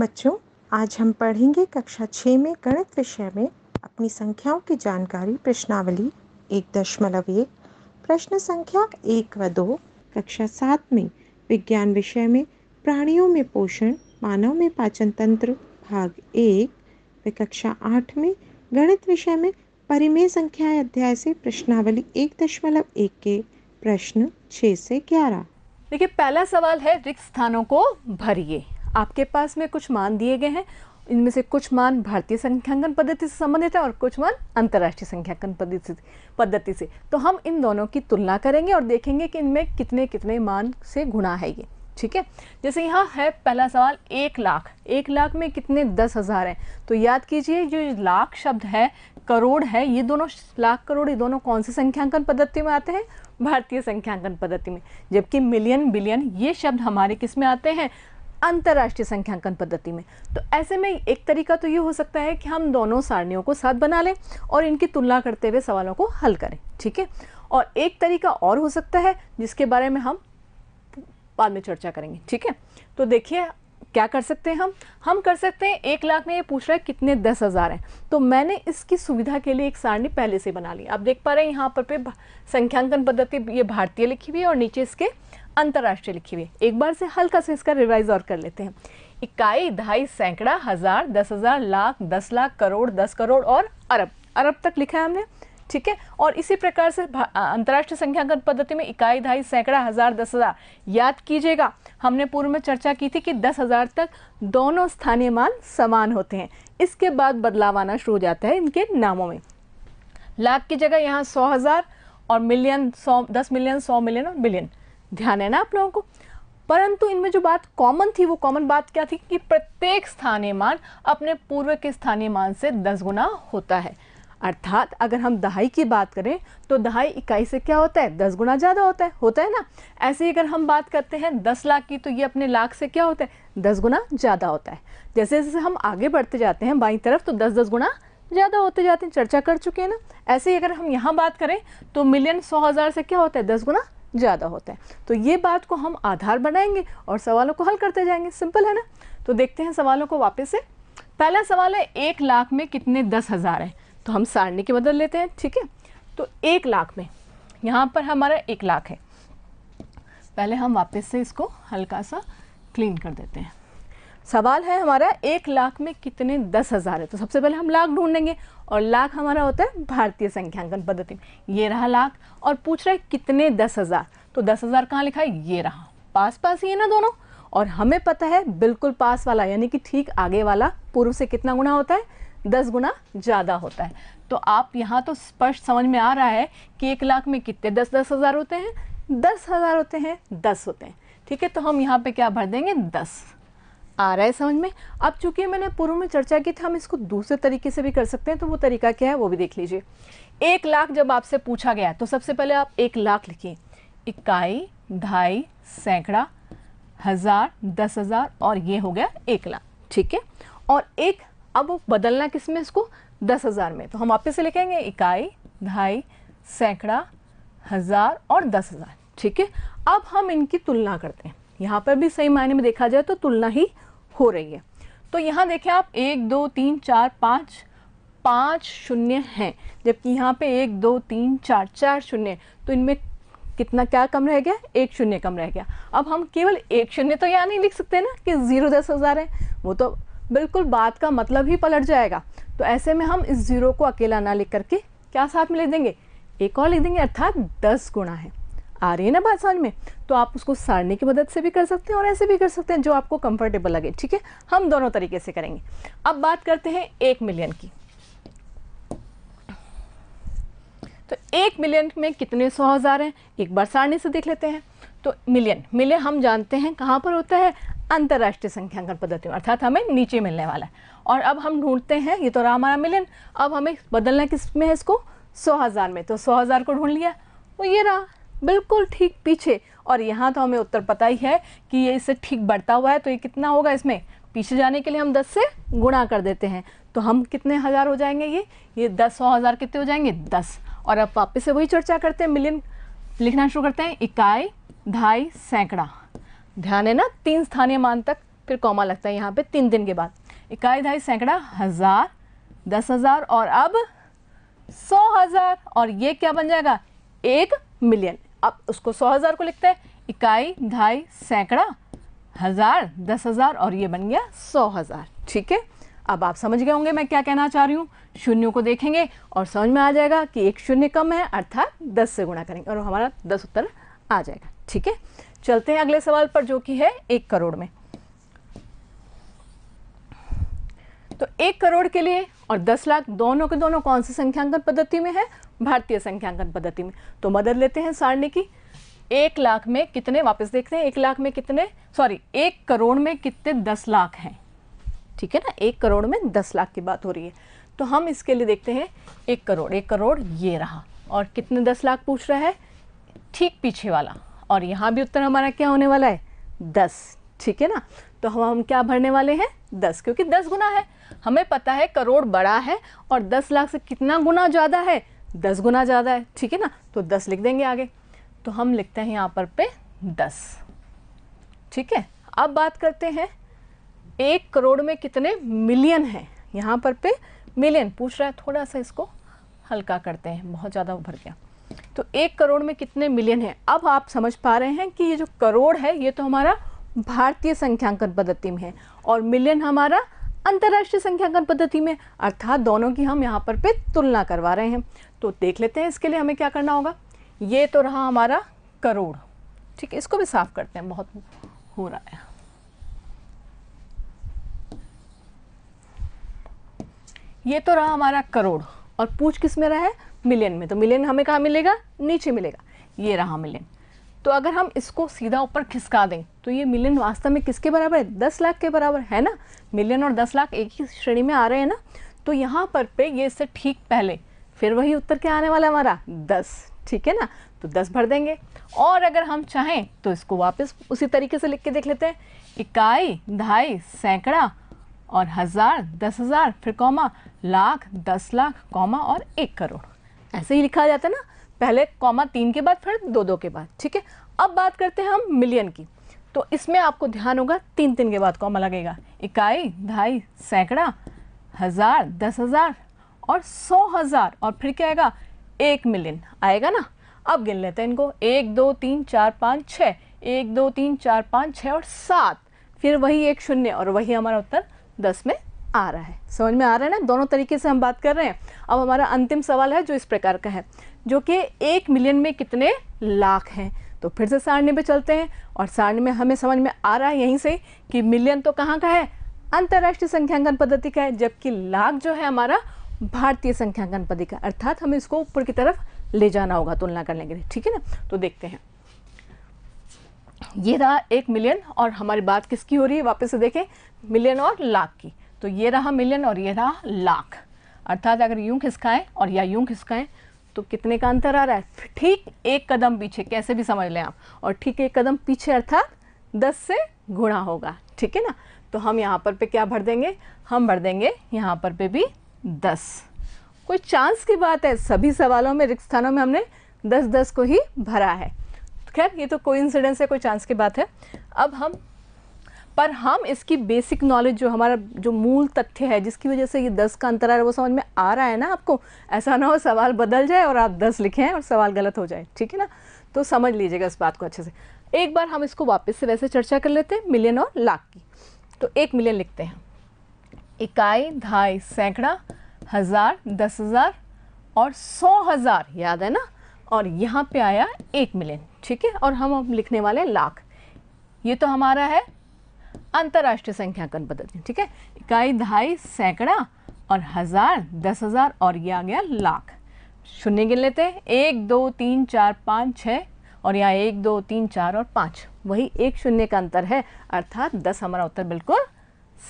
बच्चों आज हम पढ़ेंगे कक्षा छः में गणित विषय में अपनी संख्याओं की जानकारी प्रश्नावली एक दशमलव एक प्रश्न संख्या एक व दो कक्षा सात में विज्ञान विषय में प्राणियों में पोषण मानव में पाचन तंत्र भाग एक व कक्षा आठ में गणित विषय में परिमेय संख्या अध्याय से प्रश्नावली एक दशमलव एक के प्रश्न छः से ग्यारह देखिए पहला सवाल है रिक्त स्थानों को भरिए आपके पास में कुछ मान दिए गए हैं इनमें से कुछ मान भारतीय संख्यांकन पद्धति से संबंधित है और कुछ मान अंतर्राष्ट्रीय संख्यांकन पद्धति से पद्धति से तो हम इन दोनों की तुलना करेंगे और देखेंगे कि इनमें कितने कितने मान से गुणा है ये ठीक है जैसे यहाँ है पहला सवाल एक लाख एक लाख में कितने दस हज़ार हैं तो याद कीजिए जो लाख शब्द है करोड़ है ये दोनों लाख करोड़ ये दोनों कौन से संख्यांकन पद्धति में आते हैं भारतीय संख्यांकन पद्धति में जबकि मिलियन बिलियन ये शब्द हमारे किस में आते हैं अंतर्राष्ट्रीय संख्यांकन पद्धति में तो ऐसे में एक तरीका तो ये हो सकता है कि हम दोनों सारणियों को साथ बना लें और इनकी तुलना करते हुए सवालों को हल करें ठीक है और एक तरीका और हो सकता है जिसके बारे में हम बाद में चर्चा करेंगे ठीक है तो देखिए क्या कर सकते हैं हम हम कर सकते हैं एक लाख में ये पूछ रहा है कितने दस हज़ार हैं तो मैंने इसकी सुविधा के लिए एक सारणी पहले से बना ली आप देख पा रहे हैं यहाँ पर पे संख्यांकन पद्धति ये भारतीय लिखी हुई है और नीचे इसके अंतर्राष्ट्रीय लिखी हुई एक बार से हल्का सा इसका रिवाइज और कर लेते हैं इकाई ढाई सैकड़ा हज़ार दस हज़ार लाख दस लाख करोड़ दस करोड़ और अरब अरब तक लिखा है हमने ठीक है और इसी प्रकार से अंतर्राष्ट्रीय संख्यागत पद्धति में इकाई ढाई सैकड़ा हज़ार दस हज़ार याद कीजिएगा हमने पूर्व में चर्चा की थी कि दस हज़ार तक दोनों स्थानीय मान समान होते हैं इसके बाद बदलाव आना शुरू हो जाता है इनके नामों में लाख की जगह यहाँ सौ हज़ार और मिलियन सौ दस मिलियन सौ मिलियन और बिलियन ध्यान है ना आप लोगों को परंतु इनमें जो बात कॉमन थी वो कॉमन बात क्या थी कि प्रत्येक स्थानीय मान अपने पूर्व के स्थानीय मान से दस गुना होता है अर्थात अगर हम दहाई की बात करें तो दहाई इकाई से क्या होता है दस गुना ज़्यादा होता है होता है ना ऐसे ही अगर हम बात करते हैं दस लाख की तो ये अपने लाख से क्या होता है दस गुना ज़्यादा होता है जैसे जैसे हम आगे बढ़ते जाते हैं बाई तरफ तो दस दस गुना ज़्यादा होते जाते हैं चर्चा कर चुके हैं ना ऐसे ही अगर हम यहाँ बात करें तो मिलियन सौ हज़ार से क्या होता है दस गुना ज़्यादा होता है तो ये बात को हम आधार बनाएंगे और सवालों को हल करते जाएंगे सिंपल है ना तो देखते हैं सवालों को वापस से पहला सवाल है एक लाख में कितने दस हज़ार हैं तो हम सारणी की मदद लेते हैं ठीक है तो एक लाख में यहाँ पर हमारा एक लाख है पहले हम वापस से इसको हल्का सा क्लीन कर देते हैं सवाल है हमारा एक लाख में कितने दस हज़ार है तो सबसे पहले हम लाख ढूंढेंगे और लाख हमारा होता है भारतीय संख्यांकन पद्धति में ये रहा लाख और पूछ रहा है कितने दस हज़ार तो दस हज़ार कहाँ लिखा है ये रहा पास पास ही है ना दोनों और हमें पता है बिल्कुल पास वाला यानी कि ठीक आगे वाला पूर्व से कितना गुना होता है दस गुना ज़्यादा होता है तो आप यहाँ तो स्पष्ट समझ में आ रहा है कि एक लाख में कितने दस दस हज़ार होते हैं दस हज़ार होते हैं दस होते हैं ठीक है तो हम यहाँ पे क्या भर देंगे दस आ रहा है समझ में अब चूंकि मैंने पूर्व में चर्चा की थी हम इसको दूसरे तरीके से भी कर सकते हैं तो वो तरीका क्या है वो भी देख लीजिए एक लाख जब आपसे पूछा गया तो सबसे पहले आप एक लाख लिखिए इकाई ढाई सैकड़ा हज़ार दस हज़ार और ये हो गया एक लाख ठीक है और एक अब बदलना किस में इसको दस हज़ार में तो हम आपसे से लिखेंगे इकाई ढाई सैकड़ा हज़ार और दस हज़ार ठीक है अब हम इनकी तुलना करते हैं यहाँ पर भी सही मायने में देखा जाए तो तुलना ही हो रही है तो यहाँ देखें आप एक दो तीन चार पाँच पाँच शून्य हैं जबकि यहाँ पे एक दो तीन चार चार शून्य तो इनमें कितना क्या कम रह गया एक शून्य कम रह गया अब हम केवल एक शून्य तो यहाँ नहीं लिख सकते ना कि ज़ीरो दस हज़ार है वो तो बिल्कुल बात का मतलब ही पलट जाएगा तो ऐसे में हम इस ज़ीरो को अकेला ना लिख करके क्या साथ में ले देंगे एक और लिख देंगे अर्थात दस गुणा है आ रही है ना बात समझ में तो आप उसको साड़ने की मदद से भी कर सकते हैं और ऐसे भी कर सकते हैं जो आपको कंफर्टेबल लगे ठीक है हम दोनों तरीके से करेंगे अब बात करते हैं एक मिलियन की तो एक मिलियन में कितने सौ हज़ार हैं एक बार साड़ने से देख लेते हैं तो मिलियन मिलियन हम जानते हैं कहाँ पर होता है अंतर्राष्ट्रीय संख्यांकन पद्धति में अर्थात हमें नीचे मिलने वाला है और अब हम ढूंढते हैं ये तो रहा हमारा मिलियन अब हमें बदलना किस में है इसको सौ हज़ार में तो सौ हज़ार को ढूंढ लिया वो तो ये रहा बिल्कुल ठीक पीछे और यहाँ तो हमें उत्तर पता ही है कि ये इससे ठीक बढ़ता हुआ है तो ये कितना होगा इसमें पीछे जाने के लिए हम 10 से गुणा कर देते हैं तो हम कितने हज़ार हो जाएंगे ये ये दस सौ हज़ार कितने हो जाएंगे दस और अब वापस से वही चर्चा करते हैं मिलियन लिखना शुरू करते हैं इकाई ढाई सैकड़ा ध्यान है ना तीन स्थानीय मान तक फिर कौमा लगता है यहाँ पर तीन दिन के बाद इकाई ढाई सैकड़ा हज़ार दस हज़ार और अब सौ हज़ार और ये क्या बन जाएगा एक मिलियन अब उसको सौ हज़ार को लिखते हैं इकाई ढाई सैकड़ा हज़ार दस हज़ार और ये बन गया सौ हज़ार ठीक है अब आप समझ गए होंगे मैं क्या कहना चाह रही हूँ शून्यों को देखेंगे और समझ में आ जाएगा कि एक शून्य कम है अर्थात दस से गुणा करेंगे और हमारा दस उत्तर आ जाएगा ठीक है चलते हैं अगले सवाल पर जो कि है एक करोड़ में तो एक करोड़ के लिए और दस लाख दोनों के दोनों कौन सी संख्यांकन पद्धति में है भारतीय संख्यांकन पद्धति में तो मदद लेते हैं सारणी की एक लाख में कितने वापस देखते हैं एक लाख में कितने सॉरी एक करोड़ में कितने दस लाख हैं ठीक है ना एक करोड़ में दस लाख की बात हो रही है तो हम इसके लिए देखते हैं एक करोड़ एक करोड़ ये रहा और कितने दस लाख पूछ रहा है ठीक पीछे वाला और यहाँ भी उत्तर हमारा क्या होने वाला है दस ठीक है ना तो हम हम क्या भरने वाले हैं दस क्योंकि दस गुना है हमें पता है करोड़ बड़ा है और दस लाख से कितना गुना ज़्यादा है दस गुना ज़्यादा है ठीक है ना तो दस लिख देंगे आगे तो हम लिखते हैं यहाँ पर पे दस ठीक है अब बात करते हैं एक करोड़ में कितने मिलियन हैं यहाँ पर पे मिलियन पूछ रहा है थोड़ा सा इसको हल्का करते हैं बहुत ज़्यादा उभर गया तो एक करोड़ में कितने मिलियन हैं अब आप समझ पा रहे हैं कि ये जो करोड़ है ये तो हमारा भारतीय संख्यांकन पद्धति में है और मिलियन हमारा अंतर्राष्ट्रीय संख्यांकन पद्धति में अर्थात दोनों की हम यहाँ पर पे तुलना करवा रहे हैं तो देख लेते हैं इसके लिए हमें क्या करना होगा ये तो रहा हमारा करोड़ ठीक है इसको भी साफ करते हैं बहुत हो रहा है ये तो रहा हमारा करोड़ और पूछ किस में रहा है मिलियन में तो मिलियन हमें कहाँ मिलेगा नीचे मिलेगा ये रहा मिलियन तो अगर हम इसको सीधा ऊपर खिसका दें तो ये मिलियन वास्तव में किसके बराबर है दस लाख के बराबर है ना मिलियन और दस लाख एक ही श्रेणी में आ रहे हैं ना तो यहाँ पर पे ये इससे ठीक पहले फिर वही उत्तर क्या आने वाला हमारा दस ठीक है ना तो दस भर देंगे और अगर हम चाहें तो इसको वापस उसी तरीके से लिख के देख लेते हैं इकाई ढाई सैकड़ा और हज़ार दस हज़ार फिर कौमा लाख दस लाख कौमा और एक करोड़ ऐसे ही लिखा जाता है ना पहले कॉमा तीन के बाद फिर दो दो के बाद ठीक है अब बात करते हैं हम मिलियन की तो इसमें आपको ध्यान होगा तीन तीन के बाद कॉमा लगेगा इकाई ढाई सैकड़ा हज़ार दस हज़ार और सौ हज़ार और फिर क्या आएगा एक मिलियन आएगा ना अब गिन लेते हैं इनको एक दो तीन चार पाँच छः एक दो तीन चार पाँच छः और सात फिर वही एक शून्य और वही हमारा उत्तर दस में आ रहा है समझ में आ रहा है ना दोनों तरीके से हम बात कर रहे हैं अब हमारा अंतिम सवाल है जो इस प्रकार का है जो कि एक मिलियन में कितने लाख हैं तो फिर से सारणी पे चलते हैं और सारणी में हमें समझ में आ रहा है यहीं से कि मिलियन तो कहाँ का है अंतर्राष्ट्रीय संख्यांकन पद्धति का है जबकि लाख जो है हमारा भारतीय संख्यांकन पद्धति का अर्थात हमें इसको ऊपर की तरफ ले जाना होगा तुलना करने के लिए ठीक है ना तो देखते हैं ये रहा एक मिलियन और हमारी बात किसकी हो रही है वापस से देखें मिलियन और लाख की तो ये रहा मिलियन और ये रहा लाख अर्थात अगर यूं खिसकाएं और या यूं खिसकाएं तो कितने का अंतर आ रहा है ठीक एक कदम पीछे कैसे भी समझ लें आप और ठीक एक कदम पीछे अर्थात दस से गुणा होगा ठीक है ना तो हम यहाँ पर पे क्या भर देंगे हम भर देंगे यहाँ पर पे भी दस कोई चांस की बात है सभी सवालों में रिक्त स्थानों में हमने दस दस को ही भरा है खैर ये तो कोई इंसिडेंस है कोई चांस की बात है अब हम पर हम इसकी बेसिक नॉलेज जो हमारा जो मूल तथ्य है जिसकी वजह से ये दस का रहा है वो समझ में आ रहा है ना आपको ऐसा ना हो सवाल बदल जाए और आप दस लिखें और सवाल गलत हो जाए ठीक है ना तो समझ लीजिएगा इस बात को अच्छे से एक बार हम इसको वापस से वैसे चर्चा कर लेते हैं मिलियन और लाख की तो एक मिलियन लिखते हैं इकाई ढाई सैकड़ा हज़ार दस हज़ार और सौ हज़ार याद है ना और यहाँ पे आया एक मिलियन ठीक है और हम अब लिखने वाले लाख ये तो हमारा है अंतर्राष्ट्रीय संख्यांकन पद्धति ठीक है इकाई ढाई सैकड़ा और हज़ार दस हज़ार और ये आ गया लाख शून्य गिन लेते हैं एक दो तीन चार पाँच छः और यहाँ एक दो तीन चार और पाँच वही एक शून्य का अंतर है अर्थात दस हमारा उत्तर बिल्कुल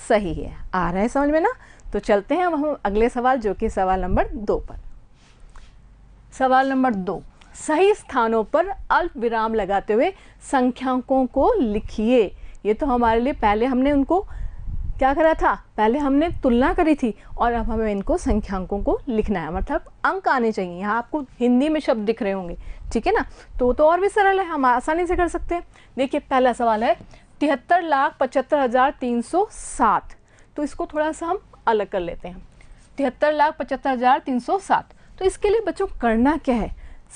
सही है आ रहा है समझ में ना तो चलते हैं अब हम अगले सवाल जो कि सवाल नंबर दो पर सवाल नंबर दो सही स्थानों पर अल्प विराम लगाते हुए संख्यांकों को लिखिए ये तो हमारे लिए पहले हमने उनको क्या करा था पहले हमने तुलना करी थी और अब हमें इनको संख्यांकों को लिखना है मतलब अंक आने चाहिए यहाँ आपको हिंदी में शब्द दिख रहे होंगे ठीक है ना तो तो और भी सरल है हम आसानी से कर सकते हैं देखिए पहला सवाल है तिहत्तर लाख पचहत्तर हज़ार तीन सौ सात तो इसको थोड़ा सा हम अलग कर लेते हैं तिहत्तर लाख पचहत्तर हज़ार तीन सौ सात तो इसके लिए बच्चों करना क्या है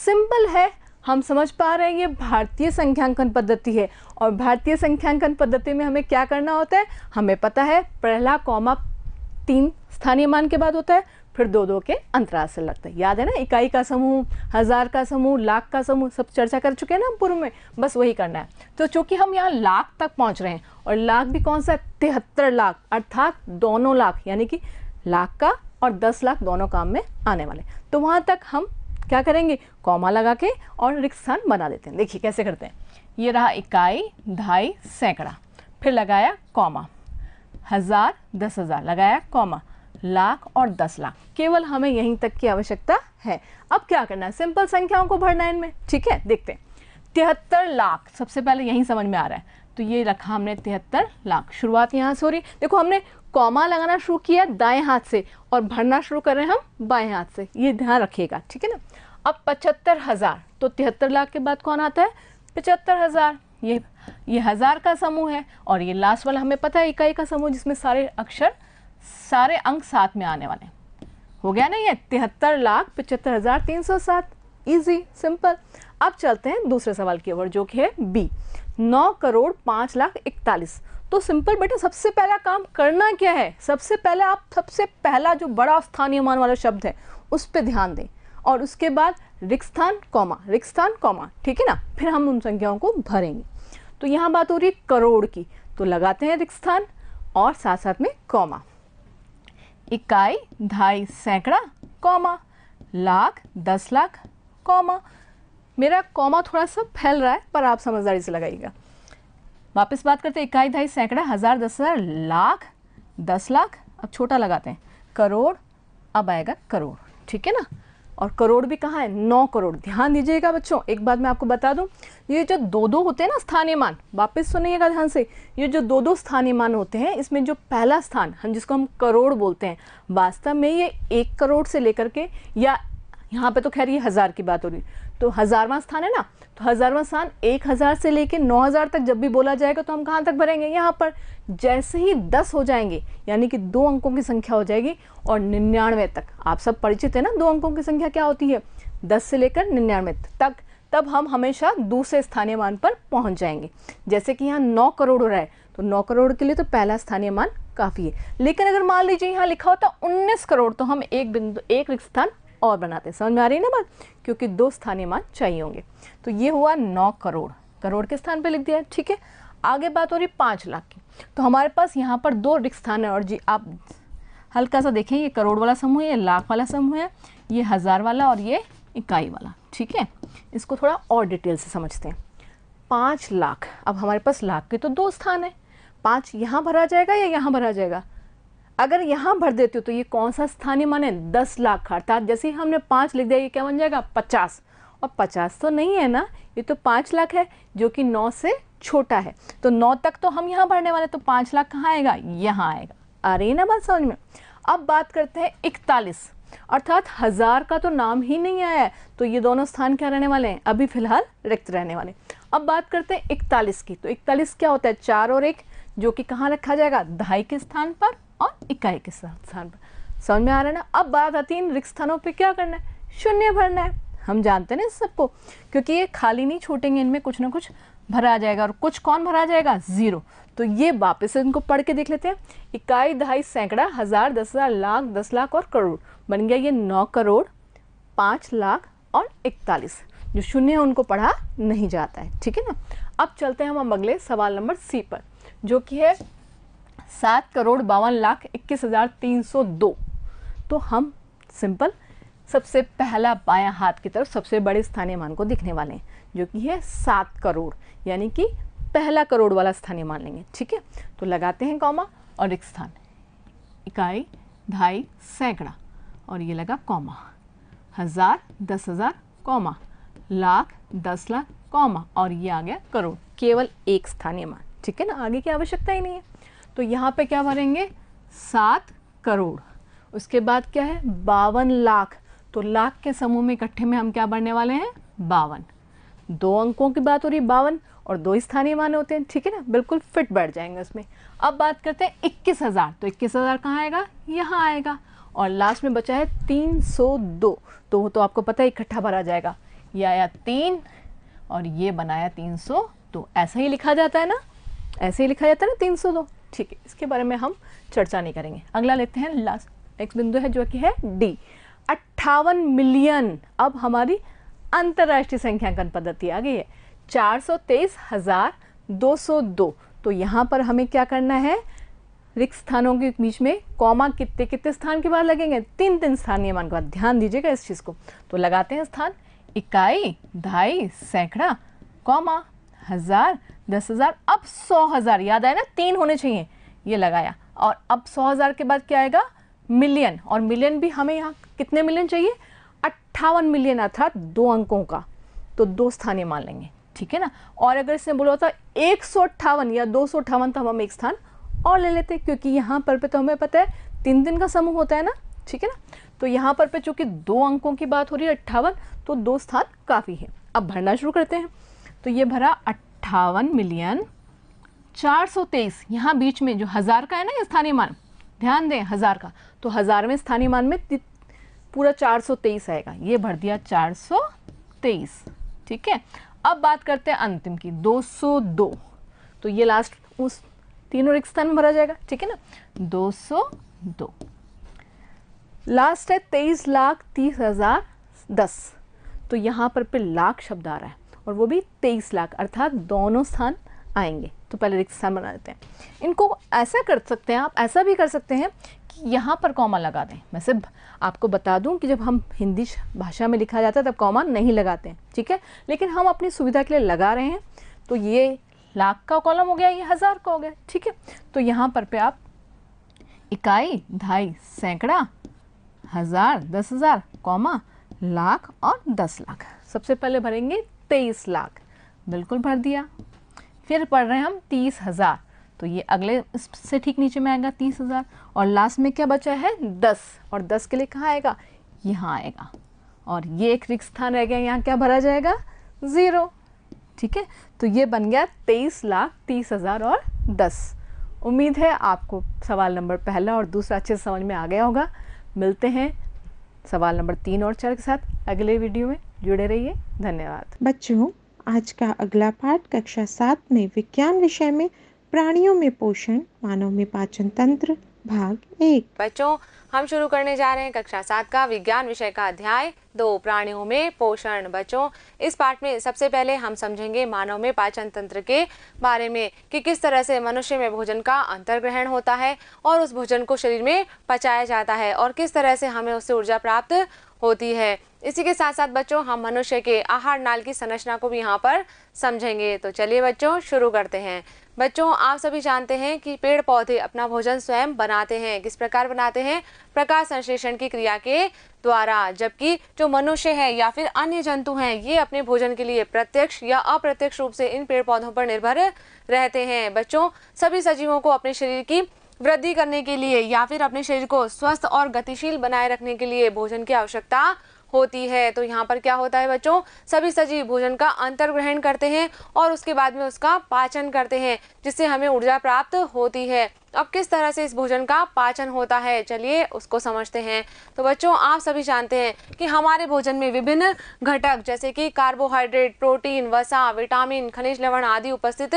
सिंपल है हम समझ पा रहे हैं ये भारतीय संख्यांकन पद्धति है और भारतीय संख्यांकन पद्धति में हमें क्या करना होता है हमें पता है पहला कौमा तीन स्थानीय मान के बाद होता है फिर दो दो के अंतराल से लगता है याद है ना इकाई का समूह हजार का समूह लाख का समूह सब चर्चा कर चुके हैं ना पूर्व में बस वही करना है तो चूंकि हम यहाँ लाख तक पहुँच रहे हैं और लाख भी कौन सा है तिहत्तर लाख अर्थात दोनों लाख यानी कि लाख का और दस लाख दोनों काम में आने वाले तो वहाँ तक हम क्या करेंगे कौमा लगा के और रिक्त स्थान बना देते हैं देखिए कैसे करते हैं ये रहा इकाई ढाई सैकड़ा फिर लगाया कॉमा हज़ार दस हज़ार लगाया कॉमा लाख और दस लाख केवल हमें यहीं तक की आवश्यकता है अब क्या करना है सिंपल संख्याओं को भरना है इनमें ठीक है देखते हैं तिहत्तर लाख सबसे पहले यहीं समझ में आ रहा है तो ये रखा हमने तिहत्तर लाख शुरुआत यहाँ से हो रही देखो हमने कॉमा लगाना शुरू किया दाएं हाथ से और भरना शुरू कर रहे हैं हम बाएं हाथ से ये ध्यान रखिएगा ठीक है ना अब पचहत्तर हज़ार तो तिहत्तर लाख के बाद कौन आता है पचहत्तर हज़ार ये ये हज़ार का समूह है और ये लास्ट वाला हमें पता है इकाई का समूह जिसमें सारे अक्षर सारे अंक साथ में आने वाले हैं हो गया ना ये तिहत्तर लाख पचहत्तर हज़ार तीन सौ सात ईजी सिंपल अब चलते हैं दूसरे सवाल की ओर जो कि है बी नौ करोड़ पाँच लाख इकतालीस तो सिंपल बेटा सबसे पहला काम करना क्या है सबसे पहले आप सबसे पहला जो बड़ा स्थानीय मान वाला शब्द है उस पर ध्यान दें और उसके बाद रिक्त स्थान कॉमा रिक्त स्थान कॉमा ठीक है ना फिर हम उन संख्याओं को भरेंगे तो यहाँ बात हो रही है करोड़ की तो लगाते हैं रिक्त स्थान और साथ साथ में कॉमा इकाई ढाई सैकड़ा कॉमा लाख दस लाख कॉमा मेरा कॉमा थोड़ा सा फैल रहा है पर आप समझदारी से लगाइएगा वापस बात करते हैं इकाई ढाई सैकड़ा हज़ार दस हज़ार लाख दस लाख अब छोटा लगाते हैं करोड़ अब आएगा करोड़ ठीक है ना और करोड़ भी कहाँ है नौ करोड़ ध्यान दीजिएगा बच्चों एक बात मैं आपको बता दूं ये जो दो दो होते हैं ना स्थानीय मान वापस सुनिएगा ध्यान से ये जो दो दो स्थानीय मान होते हैं इसमें जो पहला स्थान हम जिसको हम करोड़ बोलते हैं वास्तव में ये एक करोड़ से लेकर के या यहाँ पे तो खैर ये हज़ार की बात हो रही है तो हज़ारवां स्थान है ना तो हज़ारवां स्थान एक हज़ार से लेके नौ हज़ार तक जब भी बोला जाएगा तो हम कहाँ तक भरेंगे यहाँ पर जैसे ही दस हो जाएंगे यानी कि दो अंकों की संख्या हो जाएगी और निन्यानवे तक आप सब परिचित है ना दो अंकों की संख्या क्या होती है दस से लेकर निन्यानवे तक तब हम हमेशा दूसरे स्थानीय मान पर पहुंच जाएंगे जैसे कि यहाँ नौ करोड़ हो रहा है तो नौ करोड़ के लिए तो पहला स्थानीय मान काफ़ी है लेकिन अगर मान लीजिए यहाँ लिखा होता उन्नीस करोड़ तो हम एक बिंदु एक स्थान और बनाते हैं समझ में आ रही है ना बात क्योंकि दो स्थानीय मान चाहिए होंगे तो ये हुआ नौ करोड़ करोड़ के स्थान पर लिख दिया ठीक है आगे बात हो रही पाँच लाख की तो हमारे पास यहाँ पर दो रिक्त स्थान है और जी आप हल्का सा देखें ये करोड़ वाला समूह है ये लाख वाला समूह है ये हज़ार वाला और ये इकाई वाला ठीक है इसको थोड़ा और डिटेल से समझते हैं पाँच लाख अब हमारे पास लाख के तो दो स्थान है पाँच यहाँ भरा जाएगा या यहाँ भरा जाएगा अगर यहाँ भर देते हो तो ये कौन सा स्थानीय माने दस लाख का अर्थात जैसे ही हमने पाँच लिख दिया ये क्या बन जाएगा पचास और पचास तो नहीं है ना ये तो पाँच लाख है जो कि नौ से छोटा है तो नौ तक तो हम यहाँ भरने वाले तो पाँच लाख कहाँ आएगा यहाँ आएगा अरे ना बात समझ में अब बात करते हैं इकतालीस अर्थात हज़ार का तो नाम ही नहीं आया है तो ये दोनों स्थान क्या रहने वाले हैं अभी फ़िलहाल रिक्त रहने वाले अब बात करते हैं इकतालीस की तो इकतालीस क्या होता है चार और एक जो कि कहाँ रखा जाएगा ढाई के स्थान पर और इकाई के साथ पर समझ में आ रहा है ना अब बात आती है इन रिक्त स्थानों पर क्या करना है शून्य भरना है हम जानते हैं ना इस सबको क्योंकि ये खाली नहीं छूटेंगे इनमें कुछ ना कुछ भरा जाएगा और कुछ कौन भरा जाएगा ज़ीरो तो ये वापस इनको पढ़ के देख लेते हैं इकाई दहाई सैकड़ा हज़ार दस हज़ार लाख दस लाख और करोड़ बन गया ये नौ करोड़ पाँच लाख और इकतालीस जो शून्य है उनको पढ़ा नहीं जाता है ठीक है ना अब चलते हैं हम अगले सवाल नंबर सी पर जो कि है सात करोड़ बावन लाख इक्कीस हज़ार तीन सौ दो तो हम सिंपल सबसे पहला बायां हाथ की तरफ सबसे बड़े स्थानीय मान को देखने वाले हैं जो कि है सात करोड़ यानी कि पहला करोड़ वाला स्थानीय मान लेंगे ठीक है तो लगाते हैं कॉमा और एक स्थान इकाई ढाई सैकड़ा और ये लगा कॉमा हज़ार दस हज़ार कॉमा लाख दस लाख कॉमा और ये आ गया करोड़ केवल एक स्थानीय मान ठीक है ना आगे की आवश्यकता ही नहीं है तो यहाँ पे क्या भरेंगे सात करोड़ उसके बाद क्या है बावन लाख तो लाख के समूह में इकट्ठे में हम क्या भरने वाले हैं बावन दो अंकों की बात हो रही है बावन और दो स्थानीय मान होते हैं ठीक है ना बिल्कुल फिट बैठ जाएंगे उसमें अब बात करते हैं इक्कीस हज़ार तो इक्कीस हज़ार कहाँ आएगा यहाँ आएगा और लास्ट में बचा है तीन सौ दो तो वो तो आपको पता है इकट्ठा भरा जाएगा ये आया तीन और ये बनाया तीन सौ तो ऐसा ही लिखा जाता है ना ऐसे ही लिखा जाता है ना तीन सौ दो ठीक है इसके बारे में हम चर्चा नहीं करेंगे अगला लेते हैं लास्ट नेक्स्ट बिंदु है जो कि है डी अट्ठावन मिलियन अब हमारी अंतर्राष्ट्रीय संख्यांकन पद्धति आ गई है चार तो यहाँ पर हमें क्या करना है रिक्त स्थानों के बीच में कौमा कितने कितने स्थान के बाद लगेंगे तीन तीन स्थान नियमान के बाद ध्यान दीजिएगा इस चीज़ को तो लगाते हैं स्थान इकाई ढाई सैकड़ा कौमा हजार दस हज़ार अब सौ हज़ार याद आया ना तीन होने चाहिए ये लगाया और अब सौ हज़ार के बाद क्या आएगा मिलियन और मिलियन भी हमें यहाँ कितने मिलियन चाहिए अट्ठावन मिलियन अर्थात दो अंकों का तो दो स्थानीय मान लेंगे ठीक है ना और अगर इसने बोला होता एक या दो सौ अट्ठावन तो हम एक स्थान और ले लेते क्योंकि यहाँ पर पे तो हमें पता है तीन दिन का समूह होता है ना ठीक है ना तो यहाँ पर पे चूंकि दो अंकों की बात हो रही है अट्ठावन तो दो स्थान काफ़ी है अब भरना शुरू करते हैं तो ये भरा अट्ठावन मिलियन चार सौ तेईस यहाँ बीच में जो हज़ार का है ना स्थानीय मान ध्यान दें हज़ार का तो हज़ार में स्थानीय मान में पूरा चार सौ तेईस आएगा ये भर दिया चार सौ तेईस ठीक है अब बात करते हैं अंतिम की दो सौ दो तो ये लास्ट उस तीनों रिक्त स्थान में भरा जाएगा ठीक है ना दो सौ दो लास्ट है तेईस लाख तीस हज़ार दस तो यहाँ पर पे लाख शब्द आ रहा है और वो भी तेईस लाख अर्थात दोनों स्थान आएंगे तो पहले रिक्त स्थान बना देते हैं इनको ऐसा कर सकते हैं आप ऐसा भी कर सकते हैं कि यहाँ पर कॉमा लगा दें मैं सिर्फ आपको बता दूं कि जब हम हिंदी भाषा में लिखा जाता है तब कॉमा नहीं लगाते ठीक है लेकिन हम अपनी सुविधा के लिए लगा रहे हैं तो ये लाख का कॉलम हो गया ये हज़ार का हो गया ठीक है तो यहाँ पर पे आप इकाई ढाई सैकड़ा हज़ार दस हज़ार कॉमा लाख और दस लाख सबसे पहले भरेंगे तेईस लाख बिल्कुल भर दिया फिर पढ़ रहे हैं हम तीस हज़ार तो ये अगले से ठीक नीचे में आएगा तीस हज़ार और लास्ट में क्या बचा है दस और दस के लिए कहाँ आएगा यहाँ आएगा और ये एक रिक्स स्थान रह गया यहाँ क्या भरा जाएगा ज़ीरो ठीक है तो ये बन गया तेईस लाख तीस हज़ार और दस उम्मीद है आपको सवाल नंबर पहला और दूसरा अच्छे से समझ में आ गया होगा मिलते हैं सवाल नंबर तीन और चार के साथ अगले वीडियो में जुड़े रहिए धन्यवाद बच्चों आज का अगला पाठ कक्षा सात में विज्ञान विषय में प्राणियों में पोषण मानव में पाचन तंत्र भाग एक बच्चों हम शुरू करने जा रहे हैं कक्षा सात का विज्ञान विषय का अध्याय दो प्राणियों में पोषण बच्चों इस पाठ में सबसे पहले हम समझेंगे मानव में पाचन तंत्र के बारे में कि किस तरह से मनुष्य में भोजन का अंतर्ग्रहण होता है और उस भोजन को शरीर में पचाया जाता है और किस तरह से हमें उससे ऊर्जा प्राप्त होती है इसी के साथ साथ बच्चों हम मनुष्य के आहार नाल की संरचना को भी यहाँ पर समझेंगे तो चलिए बच्चों शुरू करते हैं बच्चों आप सभी जानते हैं कि पेड़ पौधे अपना भोजन स्वयं बनाते हैं किस प्रकार बनाते हैं प्रकाश संश्लेषण की क्रिया के द्वारा जबकि जो मनुष्य है या फिर अन्य जंतु हैं ये अपने भोजन के लिए प्रत्यक्ष या अप्रत्यक्ष रूप से इन पेड़ पौधों पर निर्भर रहते हैं बच्चों सभी सजीवों को अपने शरीर की वृद्धि करने के लिए या फिर अपने शरीर को स्वस्थ और गतिशील बनाए रखने के लिए भोजन की आवश्यकता होती है तो यहाँ पर क्या होता है बच्चों सभी सजीव भोजन का अंतर ग्रहण करते हैं और उसके बाद में उसका पाचन करते हैं जिससे हमें ऊर्जा प्राप्त होती है अब किस तरह से इस भोजन का पाचन होता है चलिए उसको समझते हैं तो बच्चों आप सभी जानते हैं कि हमारे भोजन में विभिन्न घटक जैसे कि कार्बोहाइड्रेट प्रोटीन वसा विटामिन खनिज लवण आदि उपस्थित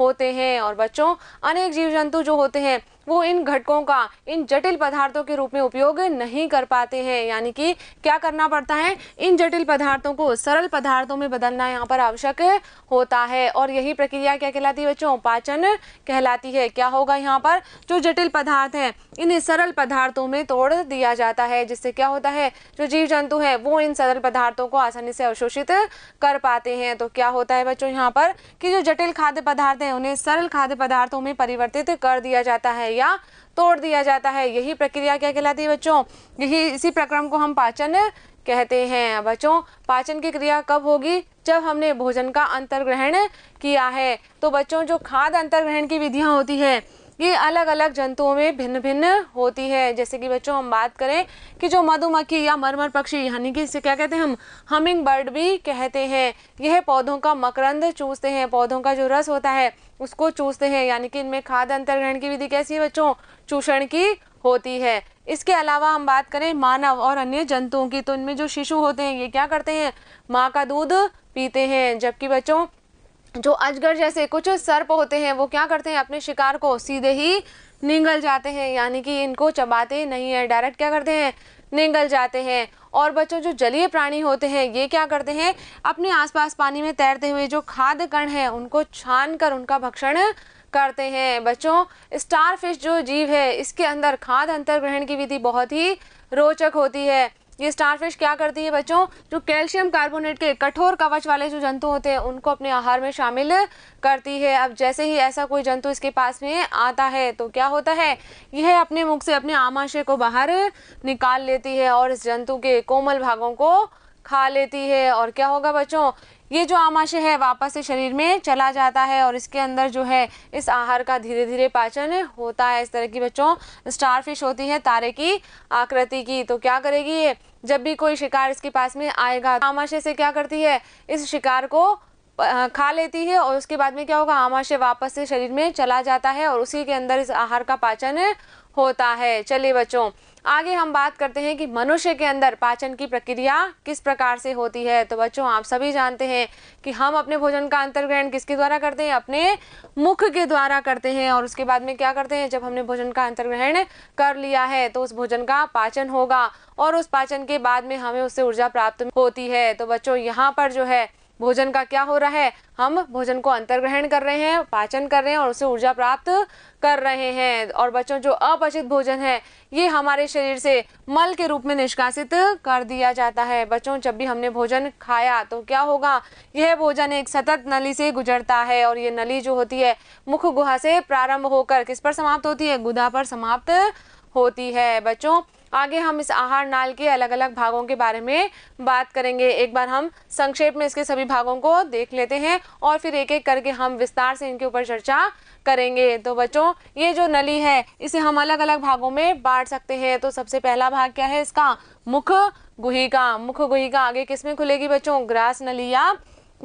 होते हैं और बच्चों अनेक जीव जंतु जो होते हैं वो इन घटकों का इन जटिल पदार्थों के रूप में उपयोग नहीं कर पाते हैं यानी कि क्या करना पड़ता है इन जटिल पदार्थों को सरल पदार्थों में बदलना यहाँ पर आवश्यक होता है और यही प्रक्रिया क्या कहलाती है बच्चों पाचन कहलाती है क्या होगा यहाँ पर पर जो जटिल पदार्थ हैं इन्हें सरल पदार्थों में तोड़ दिया जाता है जिससे क्या होता है जो जीव जंतु है वो इन सरल पदार्थों को आसानी से अवशोषित कर पाते हैं तो क्या होता है बच्चों यहाँ पर कि जो जटिल खाद्य पदार्थ हैं उन्हें सरल खाद्य पदार्थों में परिवर्तित कर दिया जाता है या तोड़ दिया जाता है यही प्रक्रिया क्या कहलाती है बच्चों यही इसी प्रक्रम को हम पाचन कहते हैं बच्चों पाचन की क्रिया कब होगी जब हमने भोजन का अंतर्ग्रहण किया है तो बच्चों जो खाद्य अंतर्ग्रहण की विधियां होती है ये अलग अलग जंतुओं में भिन्न भिन्न होती है जैसे कि बच्चों हम बात करें कि जो मधुमक्खी या मरमर पक्षी यानी कि इसे क्या कहते हैं हम हमिंग बर्ड भी कहते हैं यह पौधों का मकरंद चूसते हैं पौधों का जो रस होता है उसको चूसते हैं यानी कि इनमें खाद अंतर्ग्रहण की विधि कैसी है बच्चों चूषण की होती है इसके अलावा हम बात करें मानव और अन्य जंतुओं की तो इनमें जो शिशु होते हैं ये क्या करते हैं माँ का दूध पीते हैं जबकि बच्चों जो अजगर जैसे कुछ सर्प होते हैं वो क्या करते हैं अपने शिकार को सीधे ही निगल जाते हैं यानी कि इनको चबाते नहीं है डायरेक्ट क्या करते हैं निगल जाते हैं और बच्चों जो जलीय प्राणी होते हैं ये क्या करते हैं अपने आसपास पानी में तैरते हुए जो खाद्य कण हैं उनको छान कर उनका भक्षण करते हैं बच्चों स्टारफिश जो जीव है इसके अंदर खाद अंतर्ग्रहण की विधि बहुत ही रोचक होती है ये स्टारफिश क्या करती है बच्चों जो कैल्शियम कार्बोनेट के कठोर कवच वाले जो जंतु होते हैं उनको अपने आहार में शामिल करती है अब जैसे ही ऐसा कोई जंतु इसके पास में आता है तो क्या होता है यह अपने मुख से अपने आमाशय को बाहर निकाल लेती है और इस जंतु के कोमल भागों को खा लेती है और क्या होगा बच्चों ये जो आमाशय है वापस से शरीर में चला जाता है और इसके अंदर जो है इस आहार का धीरे धीरे पाचन होता है इस तरह की बच्चों स्टार फिश होती है तारे की आकृति की तो क्या करेगी ये जब भी कोई शिकार इसके पास में आएगा आमाशय से क्या करती है इस शिकार को खा लेती है और उसके बाद में क्या होगा आमाशय वापस से शरीर में चला जाता है और उसी के अंदर इस आहार का पाचन होता है चलिए बच्चों आगे हम बात करते हैं कि मनुष्य के अंदर पाचन की प्रक्रिया किस प्रकार से होती है तो बच्चों आप सभी जानते हैं कि हम अपने भोजन का अंतर्ग्रहण किसके द्वारा करते हैं अपने मुख के द्वारा करते हैं और उसके बाद में क्या करते हैं जब हमने भोजन का अंतर्ग्रहण कर लिया है तो उस भोजन का पाचन होगा और उस पाचन के बाद में हमें उससे ऊर्जा प्राप्त होती है तो बच्चों यहाँ पर जो है भोजन का क्या हो रहा है हम भोजन को अंतर्ग्रहण कर रहे हैं पाचन कर रहे हैं और उसे ऊर्जा प्राप्त कर रहे हैं और बच्चों जो अपचित भोजन है ये हमारे शरीर से मल के रूप में निष्कासित कर दिया जाता है बच्चों जब भी हमने भोजन खाया तो क्या होगा यह भोजन एक सतत नली से गुजरता है और ये नली जो होती है मुख गुहा से प्रारंभ होकर किस पर समाप्त होती है गुदा पर समाप्त होती है बच्चों आगे हम इस आहार नाल के अलग अलग भागों के बारे में बात करेंगे एक बार हम संक्षेप में इसके सभी भागों को देख लेते हैं और फिर एक एक करके हम विस्तार से इनके ऊपर चर्चा करेंगे तो बच्चों ये जो नली है इसे हम अलग अलग भागों में बांट सकते हैं तो सबसे पहला भाग क्या है इसका मुख गुहिका मुख गुहिका आगे किस में खुलेगी बच्चों ग्रास नली या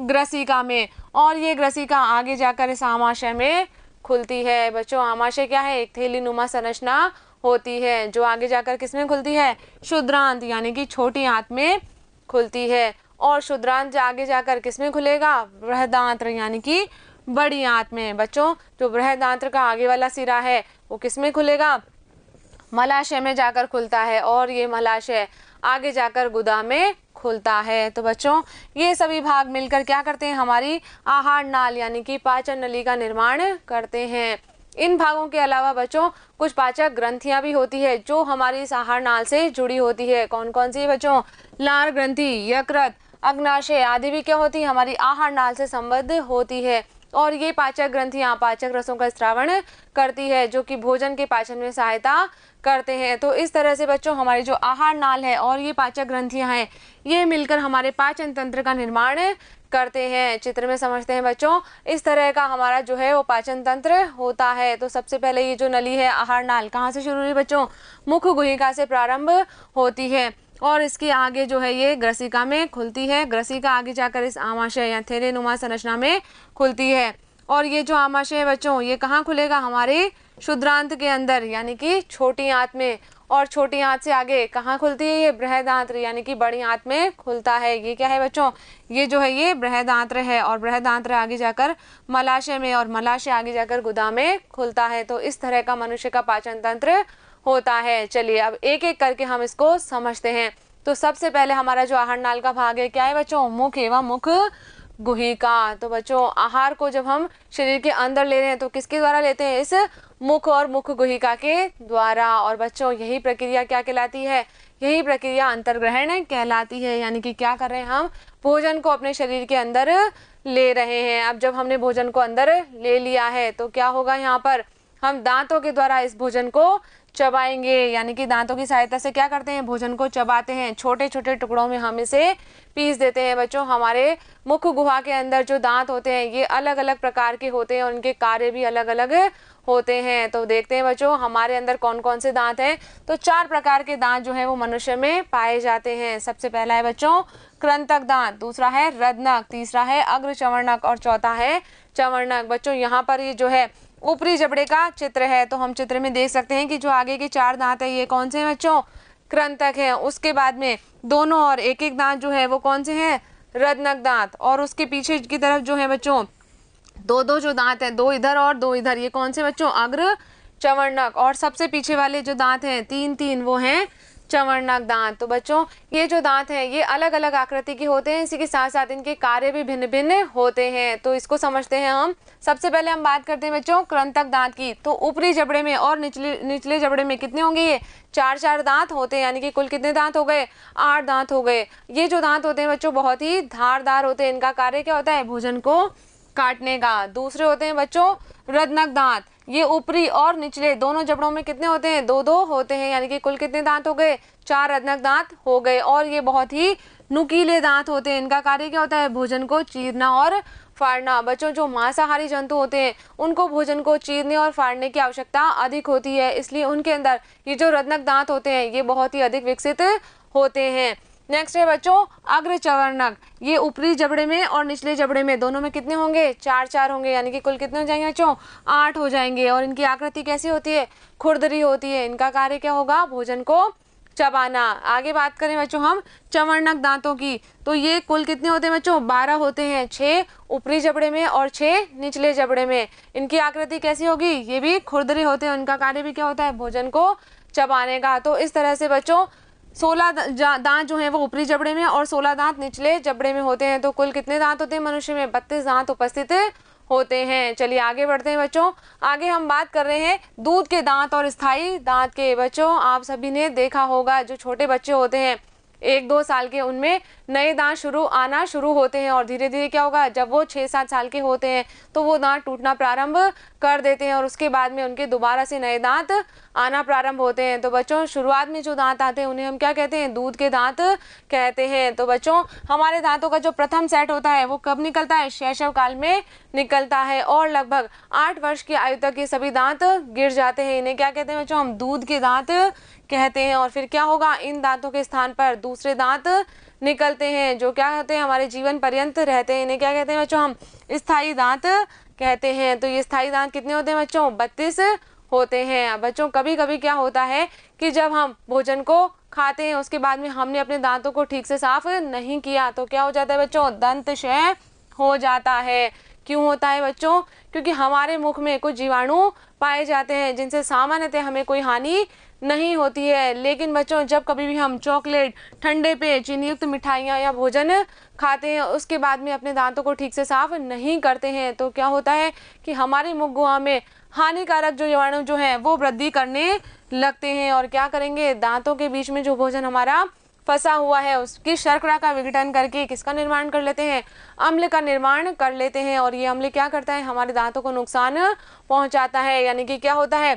ग्रसिका में और ये ग्रसिका आगे जाकर इस आमाशय में खुलती है बच्चों आमाशय क्या है एक थैली नुमा संरचना होती है जो आगे जाकर किसमें खुलती है शुद्रांत यानी कि छोटी आंत में खुलती है और शुद्रांत आगे जाकर किस में खुलेगा बृहदांत्र यानी कि बड़ी आंत में बच्चों जो बृहदांत्र का आगे वाला सिरा है वो किस में खुलेगा मलाशय में जाकर खुलता है और ये मलाशय आगे जाकर गुदा में खुलता है तो बच्चों ये सभी भाग मिलकर क्या करते हैं हमारी आहार नाल यानी कि पाचन नली का निर्माण करते हैं इन भागों के अलावा बच्चों कुछ पाचक ग्रंथियां भी होती है जो हमारी आहार नाल से जुड़ी होती है कौन कौन सी बच्चों लार ग्रंथि यकृत अग्नाशय आदि भी क्या होती है हमारी आहार नाल से संबद्ध होती है और ये पाचक ग्रंथियां पाचक रसों का श्रावण करती है जो कि भोजन के पाचन में सहायता करते हैं तो इस तरह से बच्चों हमारी जो आहार नाल है और ये पाचक ग्रंथियां हैं ये मिलकर हमारे पाचन तंत्र का निर्माण करते हैं चित्र में समझते हैं बच्चों इस तरह का हमारा जो है वो पाचन तंत्र होता है तो सबसे पहले ये जो नली है आहार नाल कहाँ से शुरू हुई बच्चों मुख गुहिका से प्रारंभ होती है और इसके आगे जो है ये ग्रसिका में खुलती है ग्रसिका आगे जाकर इस आमाशय या थैले नुमा संरचना में खुलती है और ये जो आमाशय है बच्चों ये कहाँ खुलेगा हमारे शुद्रांत के अंदर यानी कि छोटी आंत में और छोटी आंत से आगे कहाँ खुलती है ये बृहदांत्र यानी कि बड़ी आंत में खुलता है ये क्या है बच्चों ये जो है ये बृहदांत्र है और बृहदांत्र आगे जाकर मलाशय में और मलाशय आगे जाकर गुदा में खुलता है तो इस तरह का मनुष्य का पाचन तंत्र होता है चलिए अब एक एक करके हम इसको समझते हैं तो सबसे पहले हमारा जो आहार नाल का भाग है क्या है बच्चों मुख एवं मुख गुहिका तो बच्चों आहार को जब हम शरीर के अंदर ले रहे हैं तो किसके द्वारा लेते हैं इस मुख और मुख गुहिका के द्वारा और बच्चों यही प्रक्रिया क्या कहलाती है यही प्रक्रिया अंतर्ग्रहण कहलाती है यानी कि क्या कर रहे हैं हम भोजन को अपने शरीर के अंदर ले रहे हैं अब जब हमने भोजन को अंदर ले लिया है तो क्या होगा यहाँ पर हम दांतों के द्वारा इस भोजन को चबाएंगे यानी कि दांतों की सहायता से क्या करते हैं भोजन को चबाते हैं छोटे छोटे टुकड़ों में हम इसे पीस देते हैं बच्चों हमारे मुख गुहा के अंदर जो दांत होते हैं ये अलग अलग प्रकार के होते हैं और उनके कार्य भी अलग अलग होते हैं तो देखते हैं बच्चों हमारे अंदर कौन कौन से दांत हैं तो चार प्रकार के दांत जो है वो मनुष्य में पाए जाते हैं सबसे पहला है बच्चों क्रंतक दांत दूसरा है रदनक तीसरा है चवर्णक और चौथा है चवर्णक बच्चों यहाँ पर ये जो है ऊपरी जबड़े का चित्र है तो हम चित्र में देख सकते हैं कि जो आगे के चार दांत है ये कौन से बच्चों क्रंतक है उसके बाद में दोनों और एक एक दांत जो है वो कौन से हैं रदनक दांत और उसके पीछे की तरफ जो है बच्चों दो दो जो दांत हैं दो इधर और दो इधर ये कौन से बच्चों अग्र चवर्णक और सबसे पीछे वाले जो दांत हैं तीन तीन वो हैं चवर्णक दांत तो बच्चों ये जो दांत हैं ये अलग अलग आकृति के होते हैं इसी के साथ साथ इनके कार्य भी भिन्न भिन्न होते हैं तो इसको समझते हैं हम सबसे पहले हम बात करते हैं बच्चों क्रंतक दांत की तो ऊपरी जबड़े में और निचले निचले जबड़े में कितने होंगे ये चार चार दांत होते हैं यानी कि कुल कितने दांत हो गए आठ दांत हो गए ये जो दांत होते हैं बच्चों बहुत ही धारदार होते हैं इनका कार्य क्या होता है भोजन को काटने का दूसरे होते हैं बच्चों रदनक दांत ये ऊपरी और निचले दोनों जबड़ों में कितने होते हैं दो दो होते हैं यानी कि कुल कितने दांत हो गए चार रदनक दांत हो गए और ये बहुत ही नुकीले दांत होते हैं इनका कार्य क्या होता है भोजन को चीरना और फाड़ना बच्चों जो मांसाहारी जंतु होते हैं उनको भोजन को चीरने और फाड़ने की आवश्यकता अधिक होती है इसलिए उनके अंदर ये जो रदनक दांत होते हैं ये बहुत ही अधिक विकसित होते हैं नेक्स्ट है बच्चों अग्र चवर्णक ये ऊपरी जबड़े में और निचले जबड़े में दोनों में कितने होंगे चार चार होंगे यानी कि कुल कितने हो जाएंगे बच्चों आठ हो जाएंगे और इनकी आकृति कैसी होती है खुरदरी होती है इनका कार्य क्या होगा भोजन को चबाना आगे बात करें बच्चों हम चवर्णक दांतों की तो ये कुल कितने होते हैं बच्चों बारह होते हैं छः ऊपरी जबड़े में और छः निचले जबड़े में इनकी आकृति कैसी होगी ये भी खुरदरी होते हैं उनका कार्य भी क्या होता है भोजन को चबाने का तो इस तरह से बच्चों सोलह दांत जो हैं वो ऊपरी जबड़े में और सोलह दांत निचले जबड़े में होते हैं तो कुल कितने दांत होते हैं मनुष्य में बत्तीस दांत उपस्थित होते हैं चलिए आगे बढ़ते हैं बच्चों आगे हम बात कर रहे हैं दूध के दांत और स्थाई दांत के बच्चों आप सभी ने देखा होगा जो छोटे बच्चे होते हैं एक दो साल के उनमें नए दांत शुरू आना शुरू होते हैं और धीरे धीरे क्या होगा जब वो छः सात साल के होते हैं तो वो दांत टूटना प्रारंभ कर देते हैं और उसके बाद में उनके दोबारा से नए दांत आना प्रारंभ होते हैं तो बच्चों शुरुआत में जो दांत आते हैं उन्हें हम क्या कहते हैं दूध के दांत कहते हैं तो बच्चों हमारे दांतों का जो प्रथम सेट होता है वो कब निकलता है शैशव काल में निकलता है और लगभग आठ वर्ष की आयु तक ये सभी दांत गिर जाते हैं इन्हें क्या कहते हैं बच्चों हम दूध के दांत कहते हैं और फिर क्या होगा इन दांतों के स्थान पर दूसरे दांत निकलते हैं जो क्या होते हैं हमारे जीवन पर्यंत रहते हैं इन्हें क्या कहते हैं बच्चों हम स्थायी दांत कहते हैं तो ये स्थायी दांत कितने होते हैं बच्चों बत्तीस होते हैं बच्चों कभी कभी क्या होता है कि जब हम भोजन को खाते हैं उसके बाद में हमने अपने दांतों को ठीक से साफ नहीं किया तो क्या हो जाता है बच्चों दंत क्षय हो जाता है क्यों होता है बच्चों क्योंकि हमारे मुख में कुछ जीवाणु पाए जाते हैं जिनसे सामान्यतः हमें कोई हानि नहीं होती है लेकिन बच्चों जब कभी भी हम चॉकलेट ठंडे पेय चीनीयुक्त मिठाइयाँ या भोजन खाते हैं उसके बाद में अपने दांतों को ठीक से साफ नहीं करते हैं तो क्या होता है कि हमारे मुख गुआ में हानिकारक जो जीवाणु जो है वो वृद्धि करने लगते हैं और क्या करेंगे दांतों के बीच में जो भोजन हमारा फंसा हुआ है उसकी शर्करा का विघटन करके किसका निर्माण कर लेते हैं अम्ल का निर्माण कर लेते हैं और ये अम्ल क्या करता है हमारे दांतों को नुकसान पहुंचाता है यानी कि क्या होता है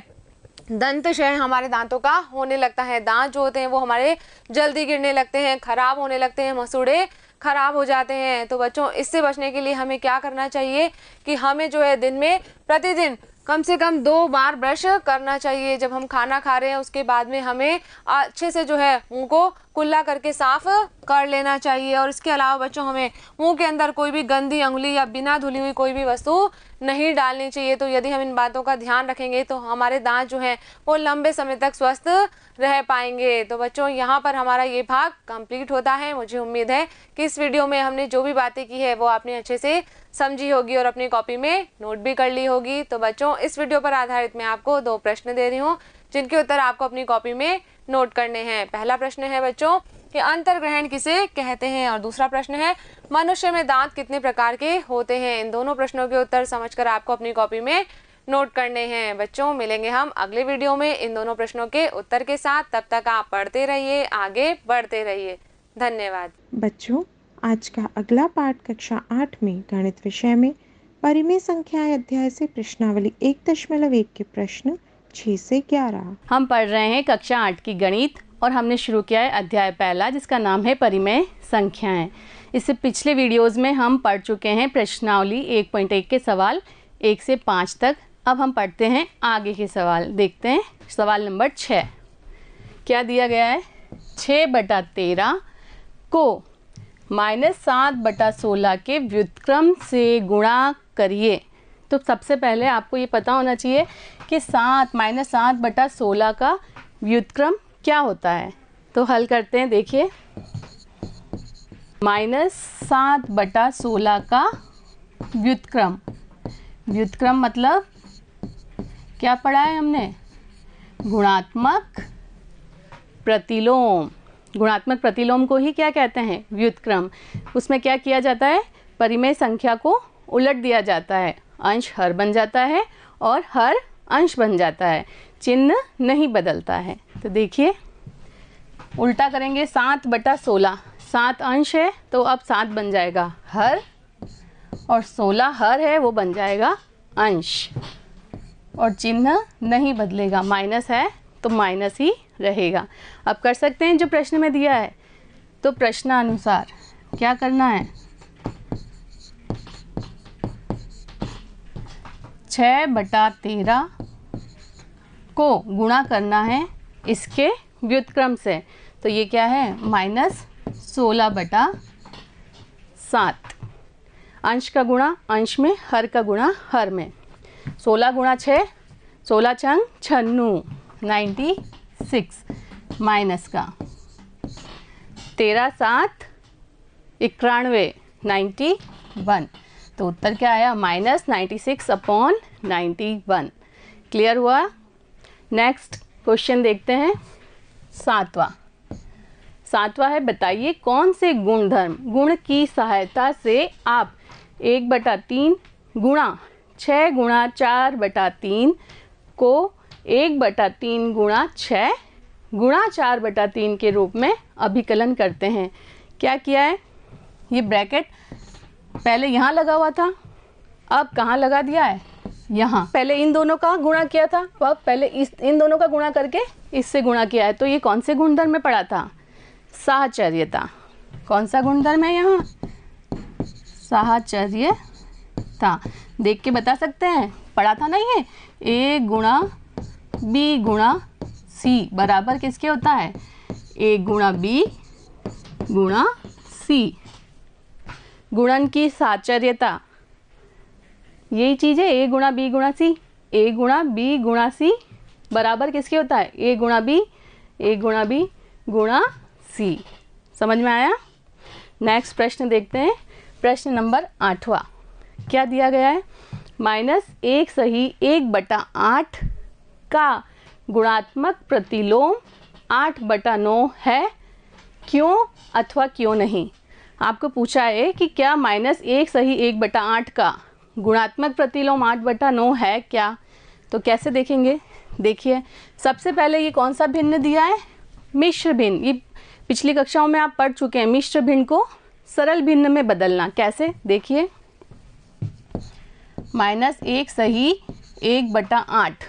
दंत क्षय हमारे दांतों का होने लगता है दांत जो होते हैं वो हमारे जल्दी गिरने लगते हैं खराब होने लगते हैं मसूड़े खराब हो जाते हैं तो बच्चों इससे बचने के लिए हमें क्या करना चाहिए कि हमें जो है दिन में प्रतिदिन कम से कम दो बार ब्रश करना चाहिए जब हम खाना खा रहे हैं उसके बाद में हमें अच्छे से जो है मुंह को कुल्ला करके साफ कर लेना चाहिए और इसके अलावा बच्चों हमें मुंह के अंदर कोई भी गंदी उंगली या बिना धुली हुई कोई भी वस्तु नहीं डालनी चाहिए तो यदि हम इन बातों का ध्यान रखेंगे तो हमारे दांत जो हैं वो लंबे समय तक स्वस्थ रह पाएंगे तो बच्चों यहाँ पर हमारा ये भाग कंप्लीट होता है मुझे उम्मीद है कि इस वीडियो में हमने जो भी बातें की है वो आपने अच्छे से समझी होगी और अपनी कॉपी में नोट भी कर ली होगी तो बच्चों इस वीडियो पर आधारित मैं आपको दो प्रश्न दे रही हूँ जिनके उत्तर आपको अपनी कॉपी में नोट करने हैं पहला प्रश्न है बच्चों कि अंतर्ग्रहण किसे कहते हैं और दूसरा प्रश्न है मनुष्य में दांत कितने प्रकार के होते हैं इन दोनों प्रश्नों के उत्तर समझकर आपको अपनी कॉपी में नोट करने हैं बच्चों मिलेंगे हम अगले वीडियो में इन दोनों प्रश्नों के उत्तर के साथ तब तक आप पढ़ते रहिए आगे बढ़ते रहिए धन्यवाद बच्चों आज का अगला पाठ कक्षा आठ में गणित विषय में परिमेय संख्या अध्याय से प्रश्नावली एक दशमलव एक के प्रश्न छः से ग्यारह हम पढ़ रहे हैं कक्षा आठ की गणित और हमने शुरू किया है अध्याय पहला जिसका नाम है परिमेय संख्याएं इससे पिछले वीडियोस में हम पढ़ चुके हैं प्रश्नावली एक पॉइंट एक के सवाल एक से पाँच तक अब हम पढ़ते हैं आगे के सवाल देखते हैं सवाल नंबर छः क्या दिया गया है छः बटा तेरह को माइनस सात बटा सोलह के व्युतक्रम से गुणा करिए तो सबसे पहले आपको ये पता होना चाहिए कि सात माइनस सात बटा सोलह का व्युतक्रम क्या होता है तो हल करते हैं देखिए माइनस सात बटा सोलह का व्युतक्रम व्युतक्रम मतलब क्या पढ़ा है हमने गुणात्मक प्रतिलोम गुणात्मक प्रतिलोम को ही क्या कहते हैं व्युतक्रम उसमें क्या किया जाता है परिमेय संख्या को उलट दिया जाता है अंश हर बन जाता है और हर अंश बन जाता है चिन्ह नहीं बदलता है तो देखिए उल्टा करेंगे सात बटा सोलह सात अंश है तो अब सात बन जाएगा हर और सोलह हर है वो बन जाएगा अंश और चिन्ह नहीं बदलेगा माइनस है तो माइनस ही रहेगा अब कर सकते हैं जो प्रश्न में दिया है तो प्रश्नानुसार क्या करना है छ बटा तेरह को गुणा करना है इसके व्युतक्रम से तो ये क्या है माइनस सोलह बटा सात अंश का गुणा अंश में हर का गुणा हर में सोलह गुणा छः सोलह छंग छन्नू नाइन्टी सिक्स माइनस का तेरह सात इक्यानवे नाइन्टी वन तो उत्तर क्या आया minus ninety six upon ninety one clear हुआ नेक्स्ट क्वेश्चन देखते हैं सातवां सातवां है बताइए कौन से गुणधर्म गुण की सहायता से आप एक बटा तीन गुणा छः गुणा चार बटा तीन को एक बटा तीन गुणा छः गुणा चार बटा तीन के रूप में अभिकलन करते हैं क्या किया है ये ब्रैकेट पहले यहाँ लगा हुआ था अब कहाँ लगा दिया है यहाँ पहले इन दोनों का गुणा किया था अब पहले इस इन दोनों का गुणा करके इससे गुणा किया है तो ये कौन से गुणधर्म में पड़ा था साहचर्यता कौन सा गुणधर्म है यहाँ साहचर्य था देख के बता सकते हैं पढ़ा था ना ये एक गुणा बी गुणा सी बराबर किसके होता है ए गुणा बी गुणा सी गुणन की साचर्यता यही चीज़ है ए गुणा बी गुणा सी ए गुणा बी गुणा सी बराबर किसके होता है ए गुणा बी ए गुणा बी गुणा सी समझ में आया नेक्स्ट प्रश्न देखते हैं प्रश्न नंबर आठवा क्या दिया गया है माइनस एक सही एक बटा आठ का गुणात्मक प्रतिलोम आठ बटा नौ है क्यों अथवा क्यों नहीं आपको पूछा है कि क्या माइनस एक सही एक बटा आठ का गुणात्मक प्रतिलोम आठ बटा नौ है क्या तो कैसे देखेंगे देखिए सबसे पहले ये कौन सा भिन्न दिया है मिश्र भिन्न ये पिछली कक्षाओं में आप पढ़ चुके हैं मिश्र भिन्न को सरल भिन्न में बदलना कैसे देखिए माइनस एक सही एक बटा आठ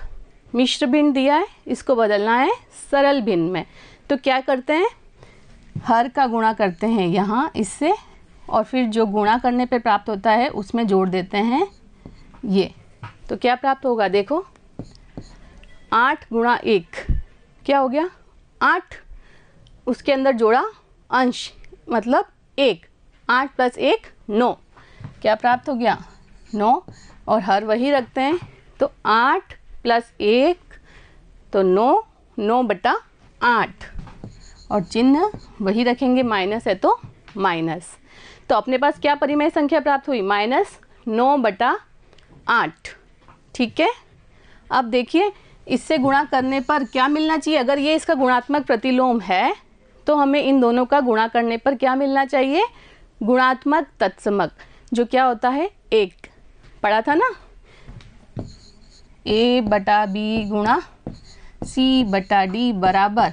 मिश्र भिन्न दिया है इसको बदलना है सरल भिन्न में तो क्या करते हैं हर का गुणा करते हैं यहाँ इससे और फिर जो गुणा करने पर प्राप्त होता है उसमें जोड़ देते हैं ये तो क्या प्राप्त होगा देखो आठ गुणा एक क्या हो गया आठ उसके अंदर जोड़ा अंश मतलब एक आठ प्लस एक नौ क्या प्राप्त हो गया नौ और हर वही रखते हैं तो आठ प्लस एक तो नौ नौ बटा आठ और चिन्ह वही रखेंगे माइनस है तो माइनस तो अपने पास क्या परिमेय संख्या प्राप्त हुई माइनस नौ बटा आठ ठीक है अब देखिए इससे गुणा करने पर क्या मिलना चाहिए अगर ये इसका गुणात्मक प्रतिलोम है तो हमें इन दोनों का गुणा करने पर क्या मिलना चाहिए गुणात्मक तत्समक जो क्या होता है एक पढ़ा था ना ए बटा बी गुणा सी बटा डी बराबर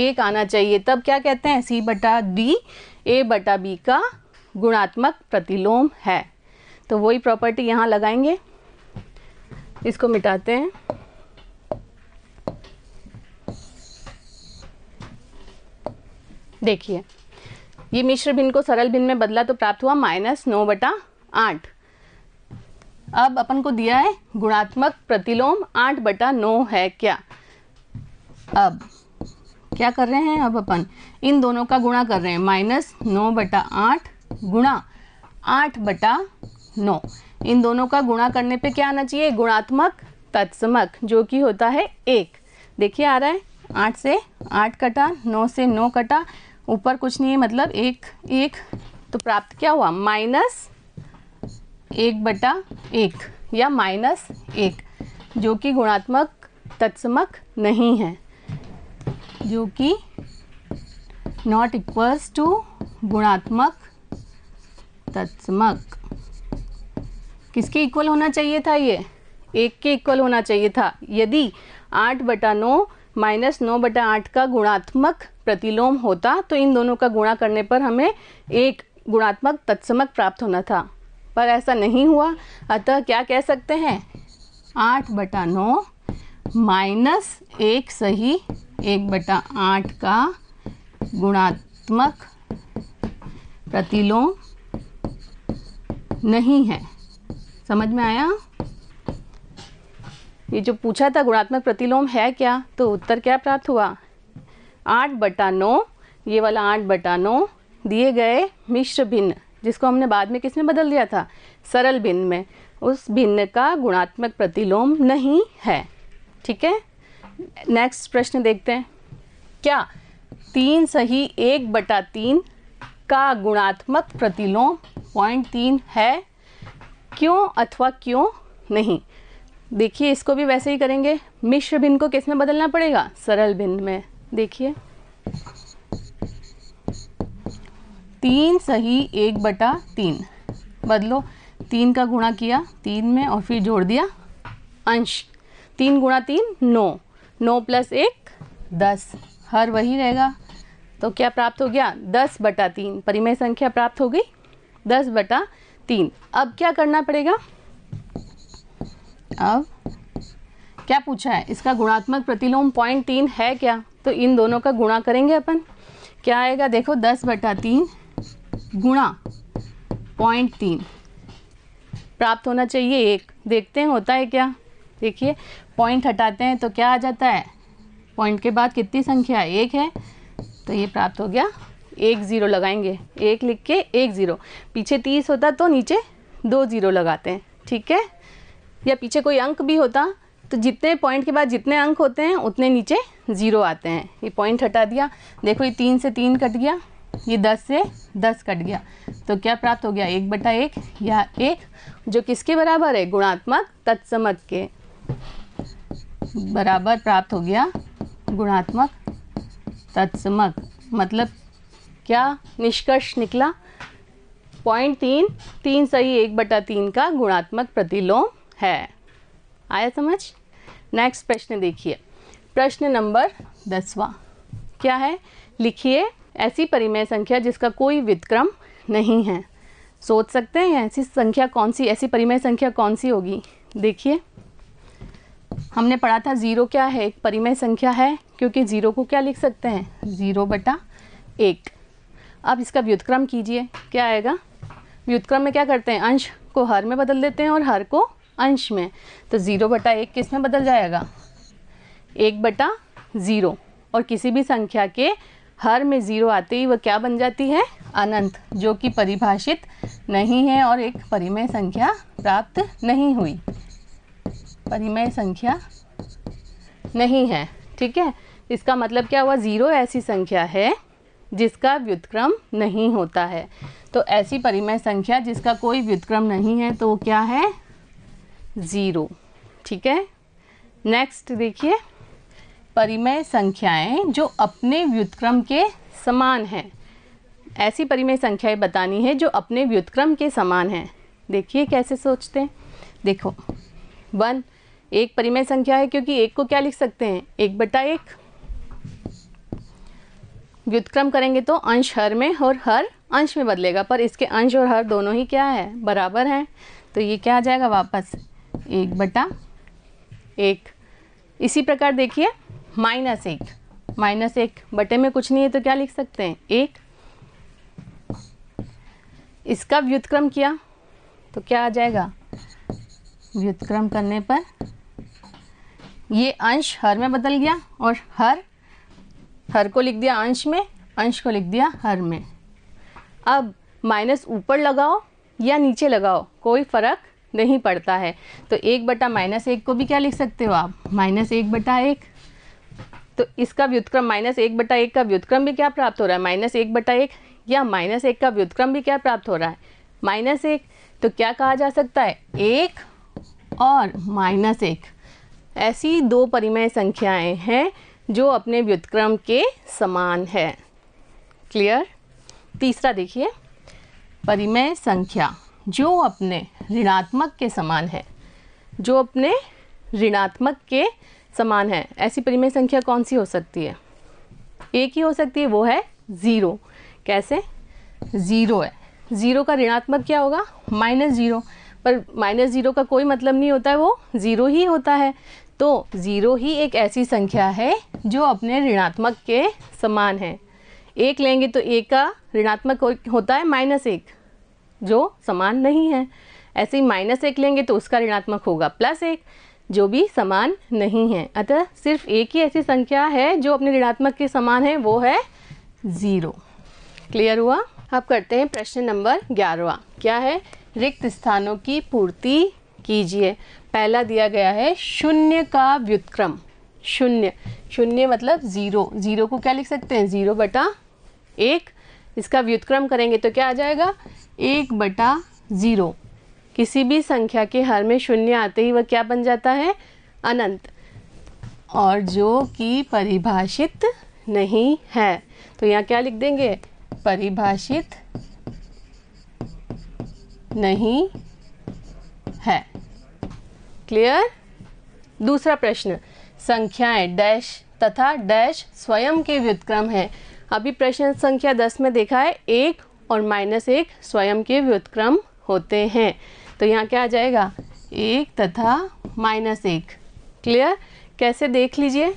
एक आना चाहिए तब क्या कहते हैं सी बटा डी ए बटा बी का गुणात्मक प्रतिलोम है तो वही प्रॉपर्टी यहाँ लगाएंगे इसको मिटाते हैं देखिए ये मिश्र भिन्न को सरल भिन्न में बदला तो प्राप्त हुआ माइनस नौ बटा आठ अब अपन को दिया है गुणात्मक प्रतिलोम आठ बटा नौ है क्या अब क्या कर रहे हैं अब अपन इन दोनों का गुणा कर रहे हैं माइनस नौ बटा आठ गुणा आठ बटा नौ इन दोनों का गुणा करने पे क्या आना चाहिए गुणात्मक तत्समक जो कि होता है एक देखिए आ रहा है आठ से आठ कटा नौ से नौ कटा ऊपर कुछ नहीं है मतलब एक एक तो प्राप्त क्या हुआ माइनस एक बटा एक या माइनस एक जो कि गुणात्मक तत्समक नहीं है जो कि नॉट इक्वल्स टू गुणात्मक तत्समक किसके इक्वल होना चाहिए था ये एक के इक्वल होना चाहिए था यदि आठ बटा नौ माइनस नौ बटा आठ का गुणात्मक प्रतिलोम होता तो इन दोनों का गुणा करने पर हमें एक गुणात्मक तत्समक प्राप्त होना था पर ऐसा नहीं हुआ अतः क्या कह सकते हैं आठ बटा नौ माइनस एक सही एक बटा आठ का गुणात्मक प्रतिलोम नहीं है समझ में आया ये जो पूछा था गुणात्मक प्रतिलोम है क्या तो उत्तर क्या प्राप्त हुआ आठ बटा नौ ये वाला आठ बटा नौ दिए गए मिश्र भिन्न जिसको हमने बाद में किसने बदल दिया था सरल भिन्न में उस भिन्न का गुणात्मक प्रतिलोम नहीं है ठीक है नेक्स्ट प्रश्न देखते हैं क्या तीन सही एक बटा तीन का गुणात्मक प्रतिलोम पॉइंट तीन है क्यों अथवा क्यों नहीं देखिए इसको भी वैसे ही करेंगे मिश्र भिन्न को किस में बदलना पड़ेगा सरल भिन्न में देखिए तीन सही एक बटा तीन बदलो तीन का गुणा किया तीन में और फिर जोड़ दिया अंश तीन गुणा तीन नौ नौ प्लस एक दस हर वही रहेगा तो क्या प्राप्त हो गया दस बटा तीन परिमेय संख्या प्राप्त हो गई दस बटा तीन अब क्या करना पड़ेगा अब क्या पूछा है इसका गुणात्मक प्रतिलोम पॉइंट तीन है क्या तो इन दोनों का गुणा करेंगे अपन क्या आएगा देखो दस बटा तीन गुणा पॉइंट तीन प्राप्त होना चाहिए एक देखते हैं होता है क्या देखिए पॉइंट हटाते हैं तो क्या आ जाता है पॉइंट के बाद कितनी संख्या एक है तो ये प्राप्त हो गया एक ज़ीरो लगाएंगे एक लिख के एक ज़ीरो पीछे तीस होता तो नीचे दो ज़ीरो लगाते हैं ठीक है या पीछे कोई अंक भी होता तो जितने पॉइंट के बाद जितने अंक होते हैं उतने नीचे ज़ीरो आते हैं ये पॉइंट हटा दिया देखो ये तीन से तीन कट गया ये दस से दस कट गया तो क्या प्राप्त हो गया एक बटा एक या एक जो किसके बराबर है गुणात्मक तत्समक के बराबर प्राप्त हो गया गुणात्मक तत्समक मतलब क्या निष्कर्ष निकला पॉइंट तीन तीन सही एक बटा तीन का गुणात्मक प्रतिलोम है आया समझ नेक्स्ट प्रश्न देखिए प्रश्न नंबर दसवा क्या है लिखिए ऐसी परिमेय संख्या जिसका कोई व्यतिक्रम नहीं है सोच सकते हैं ऐसी संख्या कौन सी ऐसी परिमेय संख्या कौन सी होगी देखिए हमने पढ़ा था ज़ीरो क्या है एक परिमेय संख्या है क्योंकि ज़ीरो को क्या लिख सकते हैं ज़ीरो बटा एक अब इसका व्युतक्रम कीजिए क्या आएगा व्युतक्रम में क्या करते हैं अंश को हर में बदल देते हैं और हर को अंश में तो ज़ीरो बटा एक किस में बदल जाएगा एक बटा ज़ीरो और किसी भी संख्या के हर में ज़ीरो आते ही वह क्या बन जाती है अनंत जो कि परिभाषित नहीं है और एक परिमेय संख्या प्राप्त नहीं हुई परिमेय संख्या नहीं है ठीक है इसका मतलब क्या हुआ ज़ीरो ऐसी संख्या है जिसका व्युतक्रम नहीं होता है तो ऐसी परिमेय संख्या जिसका कोई व्युतक्रम नहीं है तो वो क्या है ज़ीरो ठीक है नेक्स्ट देखिए परिमेय संख्याएं जो अपने व्युतक्रम के समान हैं ऐसी परिमेय संख्याएं बतानी है जो अपने व्युतक्रम के समान हैं देखिए कैसे सोचते हैं देखो वन एक परिमेय संख्या है क्योंकि एक को क्या लिख सकते हैं एक बटा एक व्युतक्रम करेंगे तो अंश हर में और हर अंश में बदलेगा पर इसके अंश और हर दोनों ही क्या है बराबर हैं तो ये क्या आ जाएगा वापस एक बटा एक इसी प्रकार देखिए माइनस एक माइनस एक बटे में कुछ नहीं है तो क्या लिख सकते हैं एक इसका व्युतक्रम किया तो क्या आ जाएगा व्युतक्रम करने पर ये अंश हर में बदल गया और हर हर को लिख दिया अंश में अंश को लिख दिया हर में अब माइनस ऊपर लगाओ या नीचे लगाओ कोई फ़र्क नहीं पड़ता है तो एक बटा माइनस एक को भी क्या लिख सकते हो आप माइनस एक बटा एक तो इसका व्युतक्रम माइनस एक बटा एक का व्युतक्रम भी क्या प्राप्त हो रहा है माइनस एक बटा एक या माइनस एक का व्युतक्रम भी क्या प्राप्त हो रहा है माइनस एक तो क्या कहा जा सकता है एक और माइनस एक ऐसी दो परिमेय संख्याएं हैं जो अपने व्युतक्रम के समान है क्लियर तीसरा देखिए परिमेय संख्या जो अपने ऋणात्मक के समान है जो अपने ऋणात्मक के समान है ऐसी परिमेय संख्या कौन सी हो सकती है एक ही हो सकती है वो है ज़ीरो कैसे ज़ीरो है ज़ीरो का ऋणात्मक क्या होगा माइनस ज़ीरो पर माइनस ज़ीरो का कोई मतलब नहीं होता है वो ज़ीरो ही होता है तो ज़ीरो ही एक ऐसी संख्या है जो अपने ऋणात्मक के समान है एक लेंगे तो एक का ऋणात्मक होता है माइनस एक जो समान नहीं है ऐसे ही माइनस एक लेंगे तो उसका ऋणात्मक होगा प्लस एक जो भी समान नहीं है अतः सिर्फ एक ही ऐसी संख्या है जो अपने ऋणात्मक के समान है वो है ज़ीरो क्लियर हुआ अब करते हैं प्रश्न नंबर ग्यारहवा क्या है रिक्त स्थानों की पूर्ति कीजिए पहला दिया गया है शून्य का व्युत्क्रम शून्य शून्य मतलब ज़ीरो ज़ीरो को क्या लिख सकते हैं ज़ीरो बटा एक इसका व्युत्क्रम करेंगे तो क्या आ जाएगा एक बटा ज़ीरो किसी भी संख्या के हर में शून्य आते ही वह क्या बन जाता है अनंत और जो कि परिभाषित नहीं है तो यहाँ क्या लिख देंगे परिभाषित नहीं है क्लियर दूसरा प्रश्न संख्याएं डैश तथा डैश स्वयं के व्युतक्रम है अभी प्रश्न संख्या दस में देखा है एक और माइनस एक स्वयं के व्युतक्रम होते हैं तो यहाँ क्या आ जाएगा एक तथा माइनस एक क्लियर कैसे देख लीजिए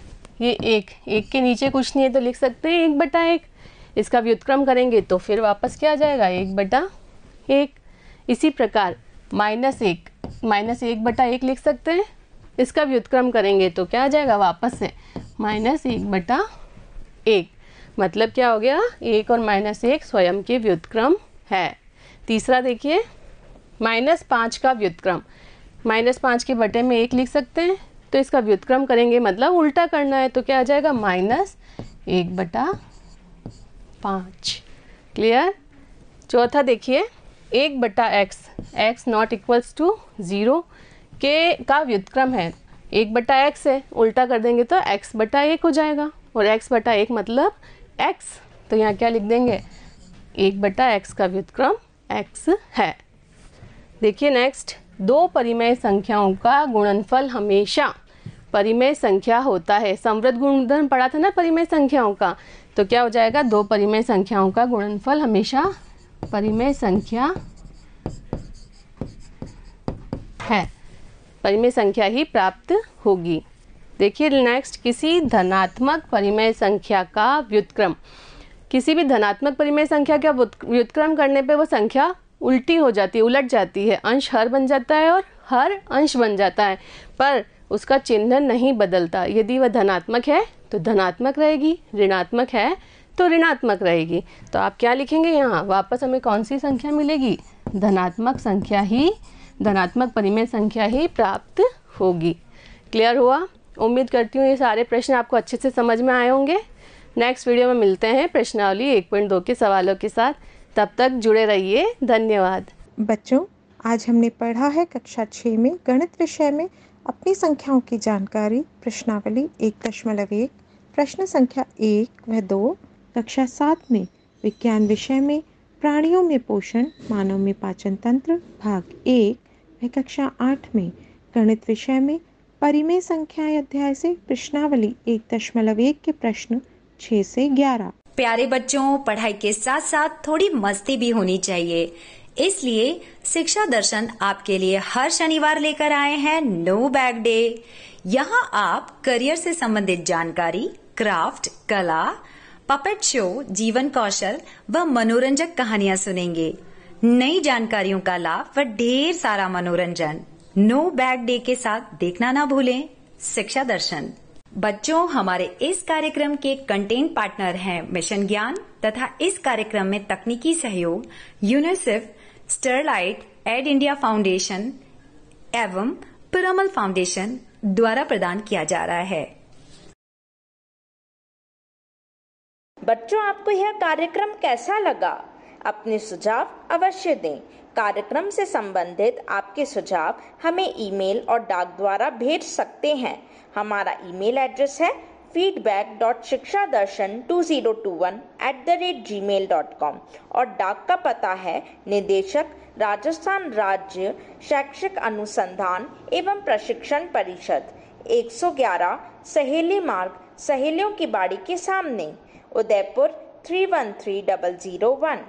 ये एक एक के नीचे कुछ नहीं है तो लिख सकते हैं एक बटा एक इसका व्युतक्रम करेंगे तो फिर वापस क्या आ जाएगा एक बटा एक इसी प्रकार माइनस एक माइनस एक बटा एक लिख सकते हैं इसका व्युतक्रम करेंगे तो क्या आ जाएगा वापस से माइनस एक बटा एक मतलब क्या हो गया एक और माइनस एक स्वयं के व्युतक्रम है तीसरा देखिए माइनस पाँच का व्युतक्रम माइनस पाँच के बटे में एक लिख सकते हैं तो इसका व्युतक्रम करेंगे मतलब उल्टा करना है तो क्या आ जाएगा माइनस एक बटा पाँच क्लियर चौथा देखिए एक बटा X X not equals to zero के का व्युतक्रम है एक बटा एक्स है उल्टा कर देंगे तो एक्स बटा एक हो जाएगा और एक्स बटा एक मतलब एक्स तो यहाँ क्या लिख देंगे एक बटा एक्स का व्युतक्रम एक्स है देखिए नेक्स्ट दो परिमेय संख्याओं का गुणनफल हमेशा परिमेय संख्या होता है समृद्ध गुणधर्म पढ़ा था ना परिमेय संख्याओं का तो क्या हो जाएगा दो परिमेय संख्याओं का गुणनफल हमेशा परिमेय संख्या है परिमेय संख्या ही प्राप्त होगी देखिए नेक्स्ट किसी धनात्मक परिमेय संख्या का व्युत्क्रम किसी भी धनात्मक परिमेय संख्या का व्युत्क्रम करने पे वो संख्या उल्टी हो जाती है उलट जाती है अंश हर बन जाता है और हर अंश बन जाता है पर उसका चिन्ह नहीं बदलता यदि वह धनात्मक है तो धनात्मक रहेगी ऋणात्मक है तो ऋणात्मक रहेगी तो आप क्या लिखेंगे यहाँ वापस हमें कौन सी संख्या मिलेगी धनात्मक संख्या ही धनात्मक परिमेय संख्या ही प्राप्त होगी क्लियर हुआ उम्मीद करती हूँ ये सारे प्रश्न आपको अच्छे से समझ में आए होंगे नेक्स्ट वीडियो में मिलते हैं प्रश्नावली एक पॉइंट दो के सवालों के साथ तब तक जुड़े रहिए धन्यवाद बच्चों आज हमने पढ़ा है कक्षा छः में गणित विषय में अपनी संख्याओं की जानकारी प्रश्नावली एक दशमलव एक प्रश्न संख्या एक व दो कक्षा सात में विज्ञान विषय में प्राणियों में पोषण मानव में पाचन तंत्र भाग एक व कक्षा आठ में गणित विषय में परिमेय संख्या अध्याय से प्रश्नावली एक दशमलव एक के प्रश्न छः से ग्यारह प्यारे बच्चों पढ़ाई के साथ साथ थोड़ी मस्ती भी होनी चाहिए इसलिए शिक्षा दर्शन आपके लिए हर शनिवार लेकर आए हैं नो बैग डे यहाँ आप करियर से संबंधित जानकारी क्राफ्ट कला पपेट शो जीवन कौशल व मनोरंजक कहानियां सुनेंगे नई जानकारियों का लाभ व ढेर सारा मनोरंजन नो बैग डे के साथ देखना ना भूलें शिक्षा दर्शन बच्चों हमारे इस कार्यक्रम के कंटेंट पार्टनर हैं मिशन ज्ञान तथा इस कार्यक्रम में तकनीकी सहयोग UNICEF Sterlite Ed India Foundation एवं पिरामल फाउंडेशन द्वारा प्रदान किया जा रहा है बच्चों आपको यह कार्यक्रम कैसा लगा अपने सुझाव अवश्य दें कार्यक्रम से संबंधित आपके सुझाव हमें ईमेल और डाक द्वारा भेज सकते हैं हमारा ईमेल एड्रेस है feedback dot Shiksha Darshan two zero two one at the rate Gmail dot com और डाक का पता है निदेशक राजस्थान राज्य शैक्षिक अनुसंधान एवं प्रशिक्षण परिषद 111 सहेली मार्ग सहेलियों की बाड़ी के सामने Udaipur three one three double zero one